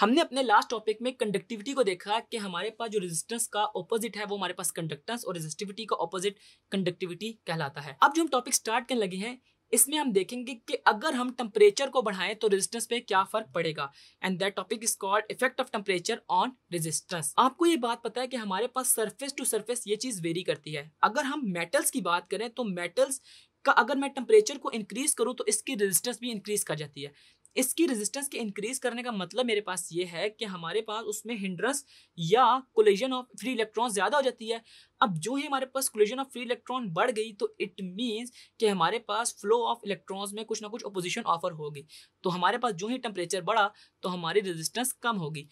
हमने अपने last topic में कंडक्टिविटी को देखा कि हमारे पास जो रेजिस्टेंस का ऑपोजिट है वो हमारे पास कंडक्टेंस और रेजिस्टिविटी का ऑपोजिट कंडक्टिविटी कहलाता है अब जो हम टॉपिक स्टार्ट करने लगे हैं इसमें हम देखेंगे कि अगर हम टेम्परेचर को बढ़ाएं तो रेजिस्टेंस पे क्या फर्क पड़ेगा and that topic is called effect of temperature on resistance आपको ये बात पता है कि हमारे पास सरफेस टू सरफेस ये चीज वेरी करती है अगर हम मेटल्स की बात करें तो मेटल्स का अगर मैं टेम्परेचर को इंक्रीज करूँ तो इसकी रेजिस्टेंस भी इंक्रीज कर जाती है इसकी रेजिस्टेंस के इंक्रीज करने का मतलब मेरे पास ये है कि हमारे पास उसमें हिंड्रेंस या कोलेजन ऑफ फ्री इलेक्ट्रॉन ज़्यादा हो जाती है अब जो ही हमारे पास कोलिजन ऑफ फ्री इलेक्ट्रॉन बढ़ गई तो इट मीन्स कि हमारे पास फ्लो ऑफ इलेक्ट्रॉन्स में कुछ ना कुछ अपोजिशन ऑफर होगी तो हमारे पास जो ही टेम्परेचर बढ़ा तो हमारी रेजिस्टेंस कम होगी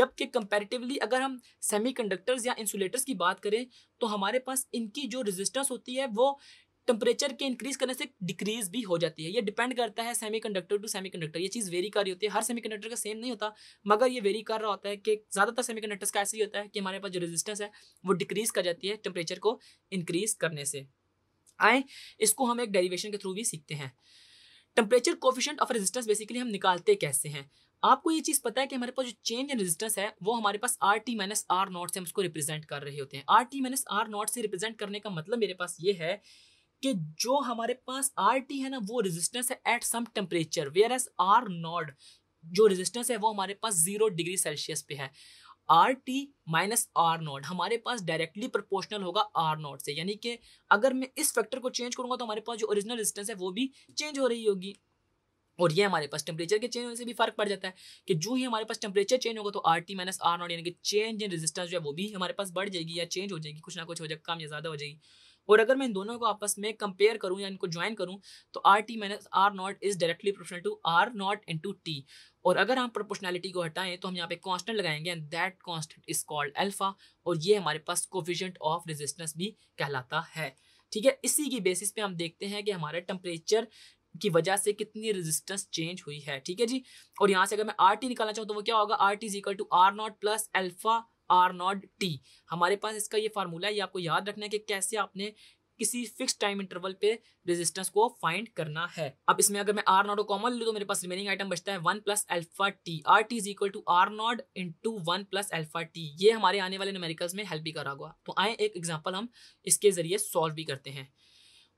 जबकि कंपेरेटिवली अगर हम सेमी या इंसुलेटर्स की बात करें तो हमारे पास इनकी जो रेजिस्टेंस होती है वो टेम्परेचर के इंक्रीज करने से डिक्रीज भी हो जाती है ये डिपेंड करता है semiconductor to semiconductor ये चीज़ वेरी कर रही होती है हर सेमी कंडक्टर का सेम नहीं होता मगर ये वेरी कर रहा होता है कि ज़्यादातर सेमी कंडक्टर्स का ऐसे ही होता है कि हमारे पास जो रेजिस्टेंस है वो डिक्रीज कर जाती है टेम्परेचर को इंक्रीज करने से आए इसको हम एक डेरीवेशन के थ्रू भी सीखते हैं temperature coefficient of resistance basically हम निकालते कैसे हैं आपको ये चीज़ पता है कि हमारे पास जो चेंज इन रेजिस्टेंस है वो हमारे पास R T minus R naught से हम उसको रिप्रेजेंट कर रहे होते हैं R T minus R naught से रिप्रेजेंट करने का मतलब मेरे पास ये है कि जो हमारे पास आर टी है ना वो रेजिस्टेंस है at some temperature whereas R naught जो रेजिस्टेंस है वो हमारे पास जीरो डिग्री सेल्सियस पे है R T minus R naught हमारे पास डायरेक्टली प्रोपोर्शनल होगा आर नॉट से यानी कि अगर मैं इस फैक्टर को चेंज करूंगा तो हमारे पास जो ओरिजिनल रेजिस्टेंस है वो भी चेंज हो रही होगी और ये हमारे पास टेम्परेचर के चेंज होने से भी फर्क पड़ जाता है कि जो ही हमारे पास टेम्परेचर चेंज होगा तो R T minus R naught यानी कि चेंज इन रेजिस्टेंस जो है वो भी हमारे पास बढ़ जाएगी या चेंज हो जाएगी कुछ ना कुछ हो जाएगा कम या ज़्यादा हो जाएगी और अगर मैं इन दोनों को आपस में कंपेयर करूँ या इनको ज्वाइन करूँ तो R T minus R naught is directly proportional to R naught into T और अगर हम प्रोपोर्शनैलिटी को हटाएं तो हम यहाँ पे कांस्टेंट लगाएंगे and that constant is called alpha और ये हमारे पास कोविजेंट ऑफ रेजिस्टेंस भी कहलाता है ठीक है इसी की बेसिस पे हम देखते हैं कि हमारे टेम्परेचर की वजह से कितनी रेजिस्टेंस चेंज हुई है ठीक है जी और यहाँ से अगर मैं आर टी निकालना चाहूँ तो वो क्या होगा R T is equal to R naught plus alpha R naught T हमारे पास इसका ये फार्मूला है ये आपको याद रखना है कि कैसे आपने किसी फिक्स टाइम इंटरवल पे रेजिस्टेंस को फाइंड करना है अब इसमें अगर मैं आर नॉट को कॉमन लूँ तो मेरे पास रिमेनिंग आइटम बचता है one plus alpha T R T is equal to R naught into one plus alpha T ये हमारे आने वाले न्यूमेरिकल्स में हेल्प भी करा हुआ तो आए एक एग्जाम्पल हम इसके जरिए सॉल्व भी करते हैं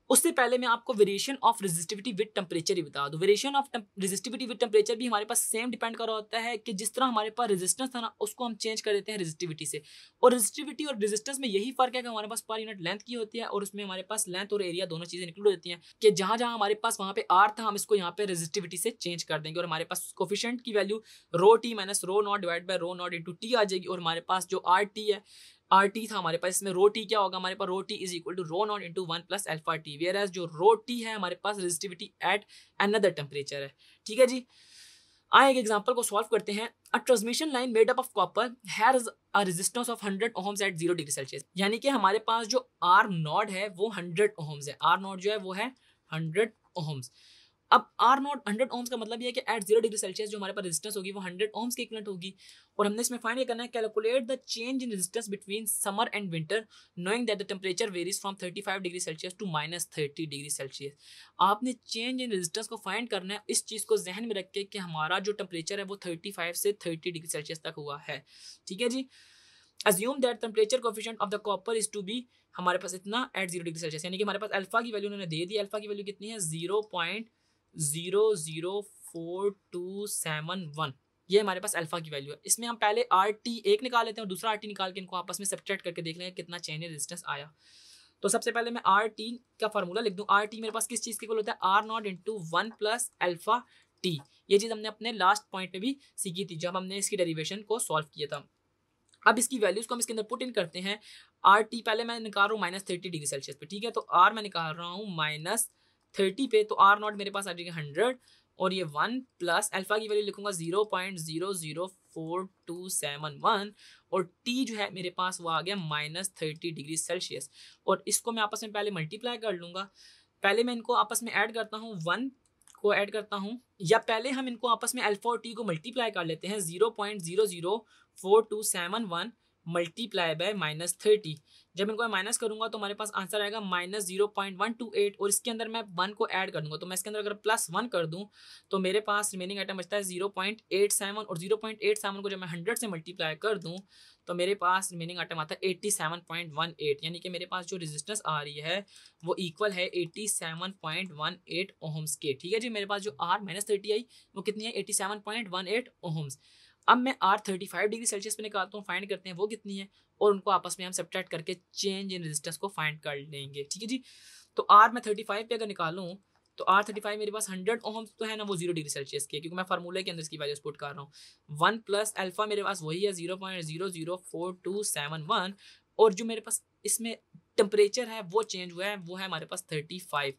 उससे पहले मैं आपको variation of resistivity with temperature ही बता दूं variation of resistivity with temperature भी हमारे पास सेम डिपेंड कर होता है कि जिस तरह हमारे पास रेजिस्टेंस था ना उसको हम चेंज कर देते हैं रेजिस्टिविटी से और रेजिस्टिविटी और रेजिस्टेंस में यही फर्क है कि हमारे पास पर यूनिट लेंथ की होती है और उसमें हमारे पास लेंथ और एरिया दोनों चीज़ें इंक्लूड होती हैं कि जहाँ जहाँ हमारे पास वहाँ पे आर था हम इसको यहाँ पे रेजिस्टिविटी से चेंज कर देंगे और हमारे पास कोफिशेंट की value rho T minus rho naught divide by rho naught into T आ जाएगी और हमारे पास जो आर टी है आर टी था हमारे पास इसमें रो टी क्या होगा हमारे पास rho T is equal to rho naught into one plus alpha T whereas जो रो टी है हमारे पास रेजिस्टिविटी एट अनदर टेम्परेचर है ठीक है जी आए एक एग्जांपल को सॉल्व करते हैं a transmission line made up of copper has a resistance of 100 ohms at zero degree Celsius यानी कि हमारे पास जो आर नॉट है वो हंड्रेड ओहम्स है आर नॉट जो है वो है हंड्रेड ओहम्स अब आर नॉट हंड्रेड ओम्स का मतलब यह कि एट जीरो डिग्री सेल्सियस जो हमारे पास रेजिस्टेंस होगी वो हंड्रेड ओम्स की इक्वलेंट होगी और हमने इसमें फाइंड करना है calculate the change in resistance between summer and winter knowing that the temperature varies from thirty five degree Celsius to minus thirty degree Celsius आपने चेंज इन रेजिस्टेंस को find करना है इस चीज़ को जहन में रख के कि हमारा जो टेम्परेचर है वो थर्टी फाइव से थर्टी डिग्री सेल्सियस तक हुआ है ठीक है जी assume that temperature coefficient of the copper is to be हमारे पास इतना एट जीरो डिग्री सेल्सियस यानी कि हमारे पास अल्फा की वैल्यू उन्होंने दे दी अल्फा की वैल्यू कितनी है zero point zero zero four two seven one ये हमारे पास अल्फा की वैल्यू है इसमें हम पहले आर टी एक निकाल लेते हैं और दूसरा आर टी निकाल के इनको आपस में सब्ट्रैक्ट करके देख लेंगे कितना चेन रेजिस्टेंस आया तो सबसे पहले मैं आर टी का फार्मूला लिख दूँ आर टी मेरे पास किस चीज़ के इक्वल होता है R naught into one plus alpha T ये चीज़ हमने अपने लास्ट पॉइंट पे भी सीखी थी जब हमने इसकी डेरिवेशन को सॉल्व किया था अब इसकी वैल्यूज़ को हम इसके अंदर पुट इन करते हैं आर टी पहले मैं निकाल रहा हूँ माइनस थर्टी डिग्री सेल्सियस पे ठीक है तो आर मैं निकाल रहा हूँ माइनस थर्टी पे तो आर नॉट मेरे पास आ जाएगा हंड्रेड और ये वन प्लस अल्फा की वैल्यू लिखूंगा zero point zero zero four two seven one और टी जो है मेरे पास वो आ गया माइनस थर्टी डिग्री सेल्सियस और इसको मैं आपस में पहले मल्टीप्लाई कर लूंगा पहले मैं इनको आपस में ऐड करता हूँ वन को ऐड करता हूँ या पहले हम इनको आपस में अल्फा और टी को मल्टीप्लाई कर लेते हैं zero point zero zero four two seven one multiply by minus thirty जब इनको मैं माइनस करूंगा तो हमारे पास आंसर आएगा minus zero point one two eight और इसके अंदर मैं वन को ऐड कर दूंगा तो मैं इसके अंदर अगर प्लस वन कर दूं तो मेरे पास रिमेनिंग आइटम बचता है जीरो पॉइंट एट सेवन और जीरो पॉइंट एट सेवन को जब मैं हंड्रेड से मल्टीप्लाई कर दूं तो मेरे पास रिमेनिंग आइटम आता है eighty seven point one eight यानी कि मेरे पास जो रेजिस्टेंस आ रही है वो इक्वल है eighty seven point one eight ohms के ठीक है जी मेरे पास जो आर माइनस थर्टी आई वो कितनी है eighty seven point one eight ohms अब मैं R thirty five degree Celsius पे निकालता हूँ फाइंड करते हैं वो कितनी है और उनको आपस में हम सब्ट्रैक्ट करके चेंज इन रेजिस्टेंस को फाइंड कर लेंगे ठीक है जी तो आर मैं थर्टी फाइव पे अगर निकालूँ तो आर थर्टी फाइव मेरे पास हंड्रेड ओम तो है ना वो जीरो डिग्री सेल्सियस की क्योंकि मैं फार्मूले के अंदर इसकी वैल्यूज पुट कर रहा हूँ वन प्लस अल्फा मेरे पास वही है zero point zero zero four two seven one और जो मेरे पास इसमें टेम्परेचर है वो चेंज हुआ है वो है हमारे पास थर्टी फाइव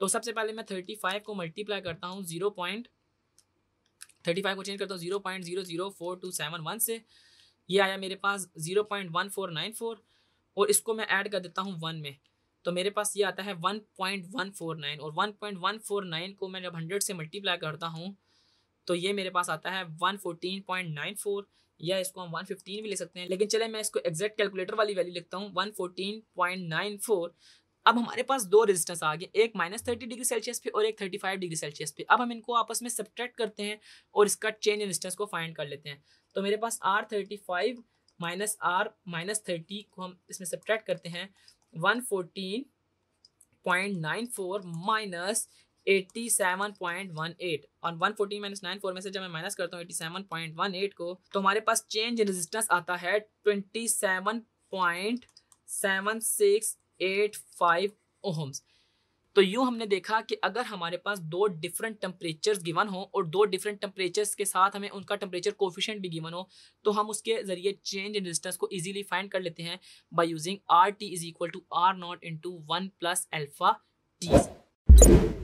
तो सबसे पहले मैं थर्टी फाइव को मल्टीप्लाई करता हूँ जीरो पॉइंट थर्टी फाइव को चेंज करता हूँ zero point zero zero four two seven one से ये आया मेरे पास zero point one four nine four और इसको मैं ऐड कर देता हूँ वन में तो मेरे पास ये आता है one point one four nine और one point one four nine को मैं जब हंड्रेड से मल्टीप्लाई करता हूँ तो ये मेरे पास आता है one fourteen point nine four या इसको हम वन फिफ्टीन भी ले सकते हैं लेकिन चले मैं इसको एग्जैक्ट कैलकुलेटर वाली वैल्यू लिखता हूँ one fourteen point nine four अब हमारे पास दो रेजिस्टेंस आ गए एक माइनस थर्टी डिग्री सेल्सियस पे और एक थर्टी फाइव डिग्री सेल्सियस पे अब हम इनको आपस में सब्ट्रैक्ट करते हैं और इसका चेन रेजिस्टेंस को फाइंड कर लेते हैं तो मेरे पास R thirty five minus R minus thirty को हम इसमें सब्ट्रैक्ट करते हैं one fourteen point nine four minus eighty seven point one eight और one fourteen minus nine four में से जब मैं माइनस करता हूँ eighty seven point one eight को तो हमारे पास चेंज इन रेजिस्टेंस आता है twenty seven point seven six eight five ohms तो यूँ हमने देखा कि अगर हमारे पास दो डिफरेंट टेम्परेचर्स गिवन हो और दो डिफरेंट टेम्परेचर्स के साथ हमें उनका टेम्परेचर कोफिशेंट भी गिवन हो तो हम उसके ज़रिए चेंज इन रेजिस्टेंस को इजीली फाइंड कर लेते हैं by using R T is equal to R naught into one plus alpha T